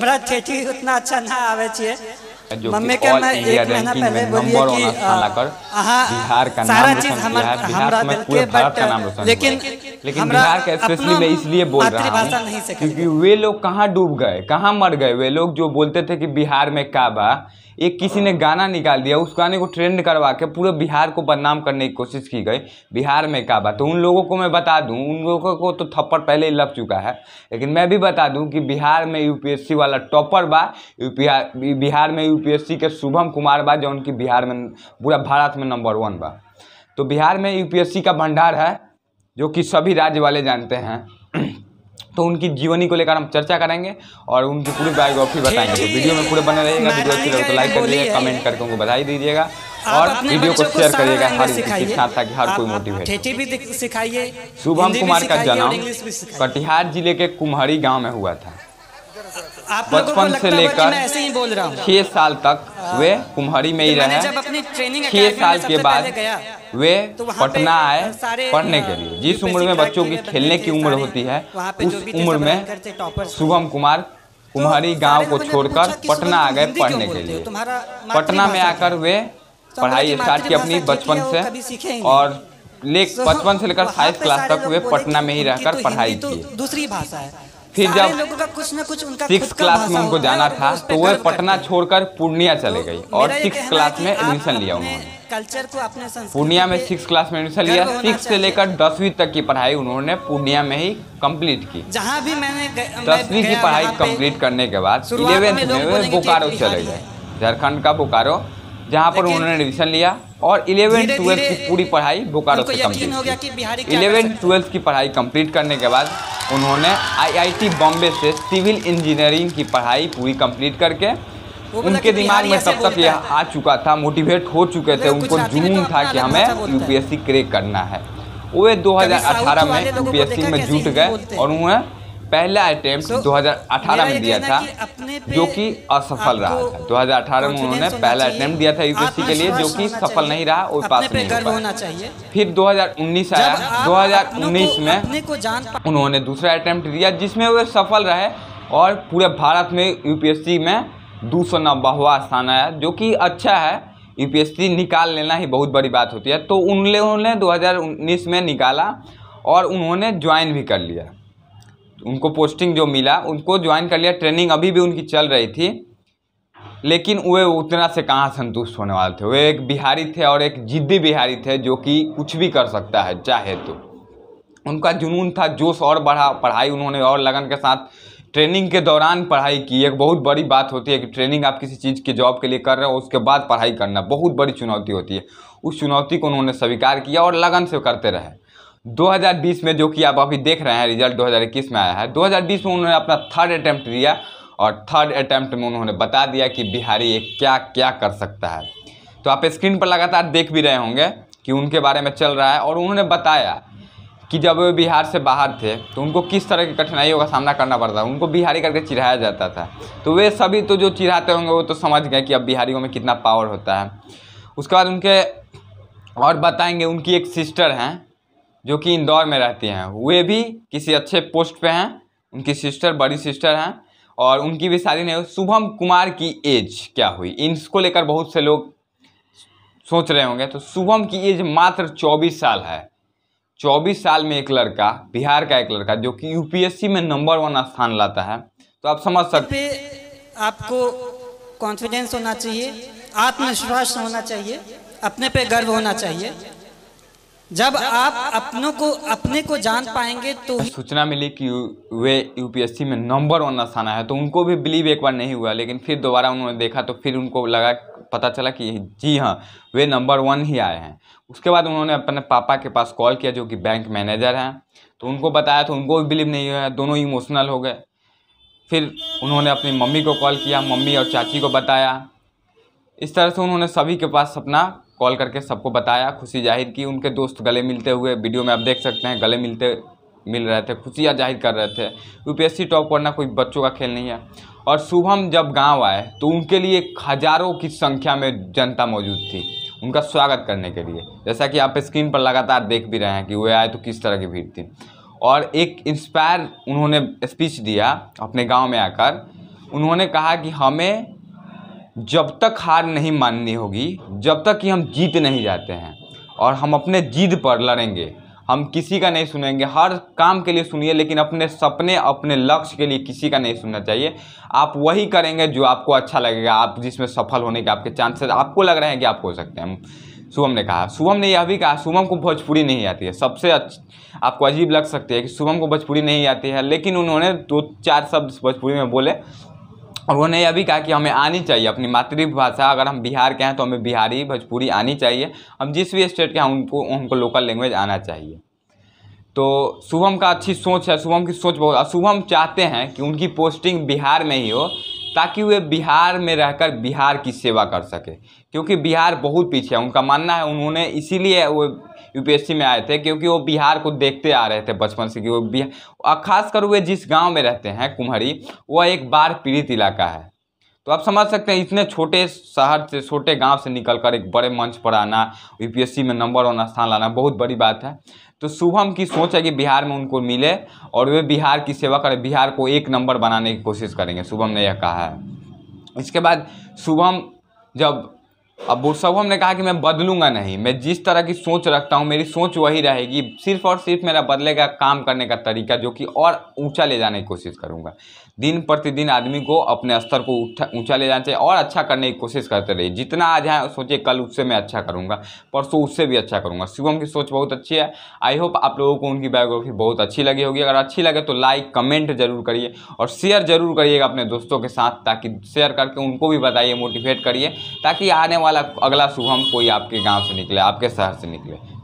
हमरा ठेठी उतना अच्छा ना आवे छे मम्मी के मैं एक महीना पहले बोलिए कि आहा बिहार का नाम सारा चीज हमर हमरा दिल के बट लेकिन लेकिन बिहार के स्पेशली मैं इसलिए बोल रहा हूँ क्योंकि वे लोग कहां डूब गए कहां मर गए वे लोग जो बोलते थे कि बिहार में काबा एक किसी ने गाना निकाल दिया उस गाने को ट्रेंड करवा के पूरे बिहार को बदनाम करने की कोशिश की गई बिहार में क्या बात तो उन लोगों को मैं बता दूं उन लोगों को तो थप्पड़ पहले ही लग चुका है लेकिन मैं भी बता दूं कि बिहार में यूपीएससी वाला टॉपर बा बिहार में यू के शुभम कुमार बा जो उनकी बिहार में पूरा भारत में नंबर वन बा तो बिहार में यू का भंडार है जो कि सभी राज्य वाले जानते हैं तो उनकी जीवनी को लेकर हम चर्चा करेंगे और उनकी पूरी बायोग्राफी बताएंगे तो वीडियो में पूरे बने रहिएगा वीडियो अच्छी लगे तो लाइक कर दीजिएगा कमेंट करके उनको बधाई दीजिएगा और वीडियो को शेयर करिएगा हर के साथ ताकि हर कोई मोटिवेट सिखाइए शुभम कुमार का जन्म कटिहार जिले के कुम्हरी गाँव में हुआ था बचपन से लेकर छह साल तक वे हाँ। कुम्हरी में ही तो रहे छह साल के बाद वे तो पटना आए पढ़ने के लिए जिस उम्र में बच्चों की खेलने की उम्र होती है उस उम्र में शुभम कुमार कुम्हारी तो गांव को छोड़कर पटना आ गए पढ़ने के लिए पटना में आकर वे तो पढ़ाई स्टार्ट की अपनी बचपन से और ले बचपन से लेकर फाइव क्लास तक वे पटना में ही रहकर पढ़ाई की दूसरी भाषा है फिर जब कुछ सिक्स क्लास में उनको जाना था तो वह पटना छोड़कर पूर्णिया चले गई और सिक्स क्लास में एडमिशन लिया उन्होंने कल्चर को अपने पूर्णिया में सिक्स क्लास में एडमिशन लिया सिक्स से लेकर दसवीं तक की पढ़ाई उन्होंने पूर्णिया में ही कंप्लीट की जहाँ भी मैंने दसवीं की पढ़ाई कंप्लीट करने के बाद इलेवेंथ में वे बोकारो तो चले गए झारखंड का बोकारो जहाँ पर उन्होंने एडमिशन लिया और इलेवेंथ ट्वेल्थ की पूरी पढ़ाई बोकारो से कम्प्लीट इलेवेंथ ट्वेल्थ की पढ़ाई कम्प्लीट करने के बाद उन्होंने आईआईटी बॉम्बे से सिविल इंजीनियरिंग की पढ़ाई पूरी कंप्लीट करके उनके तो दिमाग में तब तक यह आ चुका था मोटिवेट हो चुके थे उनको जुनून तो था कि हमें यूपीएससी क्रेक करना है वे 2018 में यूपीएससी में जुट गए और उन्हें पहला अटैम्प्ट दो हजार में दिया था जो कि असफल रहा था 2018 में उन्होंने पहला अटैम्प्ट दिया था यूपीएससी के लिए जो कि सफल नहीं रहा और पास नहीं हो पाया फिर 2019 आया 2019 में उन्होंने दूसरा अटैम्प्ट दिया जिसमें वे सफल रहे और पूरे भारत में यूपीएससी में दो सौ नब्बेवा स्थान आया जो कि अच्छा है यूपीएससी निकाल लेना ही बहुत बड़ी बात होती है तो उन लोगों ने में निकाला और उन्होंने ज्वाइन भी कर लिया उनको पोस्टिंग जो मिला उनको ज्वाइन कर लिया ट्रेनिंग अभी भी उनकी चल रही थी लेकिन वे उतना से कहाँ संतुष्ट होने वाले थे वे एक बिहारी थे और एक जिद्दी बिहारी थे जो कि कुछ भी कर सकता है चाहे तो उनका जुनून था जोश और बढ़ा पढ़ाई उन्होंने और लगन के साथ ट्रेनिंग के दौरान पढ़ाई की एक बहुत बड़ी बात होती है कि ट्रेनिंग आप किसी चीज़ की जॉब के लिए कर रहे हो उसके बाद पढ़ाई करना बहुत बड़ी चुनौती होती है उस चुनौती को उन्होंने स्वीकार किया और लगन से करते रहे 2020 में जो कि आप अभी देख रहे हैं रिजल्ट 2021 में आया है 2020 में उन्होंने अपना थर्ड अटैम्प्ट दिया और थर्ड अटैम्प्ट में उन्होंने बता दिया कि बिहारी ये क्या क्या कर सकता है तो आप स्क्रीन पर लगातार देख भी रहे होंगे कि उनके बारे में चल रहा है और उन्होंने बताया कि जब वे बिहार से बाहर थे तो उनको किस तरह की कठिनाइयों का सामना करना पड़ता उनको बिहारी करके चिढ़ाया जाता था तो वे सभी तो जो चिढ़ाते होंगे वो तो समझ गए कि अब बिहारियों में कितना पावर होता है उसके बाद उनके और बताएंगे उनकी एक सिस्टर हैं जो कि इंदौर में रहती हैं वे भी किसी अच्छे पोस्ट पे हैं उनकी सिस्टर बड़ी सिस्टर हैं और उनकी भी शादी नहीं हुई शुभम कुमार की एज क्या हुई इनको लेकर बहुत से लोग सोच रहे होंगे तो शुभम की एज मात्र 24 साल है 24 साल में एक लड़का बिहार का एक लड़का जो कि यूपीएससी में नंबर वन स्थान लाता है तो आप समझ सकते आपको कॉन्फिडेंस होना चाहिए आत्मविश्वास होना चाहिए अपने पे गर्व होना चाहिए जब आप अपनों को अपने को जान पाएंगे तो सूचना मिली कि वे यूपीएससी में नंबर वन स्थान आया तो उनको भी बिलीव एक बार नहीं हुआ लेकिन फिर दोबारा उन्होंने देखा तो फिर उनको लगा पता चला कि जी हाँ वे नंबर वन ही आए हैं उसके बाद उन्होंने अपने पापा के पास कॉल किया जो कि बैंक मैनेजर हैं तो उनको बताया तो उनको भी बिलीव नहीं हुआ दोनों इमोशनल हो गए फिर उन्होंने अपनी मम्मी को कॉल किया मम्मी और चाची को बताया इस तरह से उन्होंने सभी के पास अपना कॉल करके सबको बताया खुशी जाहिर की उनके दोस्त गले मिलते हुए वीडियो में आप देख सकते हैं गले मिलते मिल रहे थे खुशियाँ जाहिर कर रहे थे यूपीएससी टॉप करना कोई बच्चों का खेल नहीं है और शुभम जब गांव आए तो उनके लिए हजारों की संख्या में जनता मौजूद थी उनका स्वागत करने के लिए जैसा कि आप स्क्रीन पर लगातार देख भी रहे हैं कि वे आए तो किस तरह की भीड़ थी और एक इंस्पायर उन्होंने स्पीच दिया अपने गाँव में आकर उन्होंने कहा कि हमें जब तक हार नहीं माननी होगी जब तक कि हम जीत नहीं जाते हैं और हम अपने जीत पर लड़ेंगे हम किसी का नहीं सुनेंगे हर काम के लिए सुनिए लेकिन अपने सपने अपने लक्ष्य के लिए किसी का नहीं सुनना चाहिए आप वही करेंगे जो आपको अच्छा लगेगा आप जिसमें सफल होने के आपके चांसेस आपको लग रहे हैं कि आप हो सकते हैं शुभम ने कहा शुभम ने यह भी कहा शुभम को भोजपुरी नहीं आती है सबसे आपको अजीब लग सकती है कि शुभम को भोजपुरी नहीं आती है लेकिन उन्होंने दो चार शब्द भोजपुरी में बोले उन्होंने यह भी कहा कि हमें आनी चाहिए अपनी मातृभाषा अगर हम बिहार के हैं तो हमें बिहारी भोजपुरी आनी चाहिए हम जिस भी स्टेट के हैं उनको उनको लोकल लैंग्वेज आना चाहिए तो शुभम का अच्छी सोच है शुभम की सोच बहुत शुभम चाहते हैं कि उनकी पोस्टिंग बिहार में ही हो ताकि वे बिहार में रहकर बिहार की सेवा कर सके क्योंकि बिहार बहुत पीछे है उनका मानना है उन्होंने इसीलिए वो यूपीएससी में आए थे क्योंकि वो बिहार को देखते आ रहे थे बचपन से कि वो बिहार खासकर वे जिस गांव में रहते हैं कुम्हरी वह एक बाढ़ पीड़ित इलाका है तो आप समझ सकते हैं इतने छोटे शहर से छोटे गांव से निकलकर एक बड़े मंच पर आना यूपीएससी में नंबर वन स्थान लाना बहुत बड़ी बात है तो शुभम की सोच है कि बिहार में उनको मिले और वे बिहार की सेवा करें बिहार को एक नंबर बनाने की कोशिश करेंगे शुभम ने यह कहा है इसके बाद शुभम जब अब बुरसहु हमने कहा कि मैं बदलूंगा नहीं मैं जिस तरह की सोच रखता हूँ मेरी सोच वही रहेगी सिर्फ और सिर्फ मेरा बदलेगा काम करने का तरीका जो कि और ऊंचा ले जाने की कोशिश करूँगा दिन प्रतिदिन आदमी को अपने स्तर को ऊंचा ले जाना चाहिए और अच्छा करने की कोशिश करते रहिए जितना आज है सोचिए कल उससे मैं अच्छा करूँगा परसों उससे भी अच्छा करूँगा शिवम की सोच बहुत अच्छी है आई होप आप लोगों को उनकी बायोग्राफी बहुत अच्छी लगी होगी अगर अच्छी लगे तो लाइक कमेंट जरूर करिए और शेयर जरूर करिएगा अपने दोस्तों के साथ ताकि शेयर करके उनको भी बताइए मोटिवेट करिए ताकि आने वाले वाला अगला शुभम कोई आपके गांव से निकले आपके शहर से निकले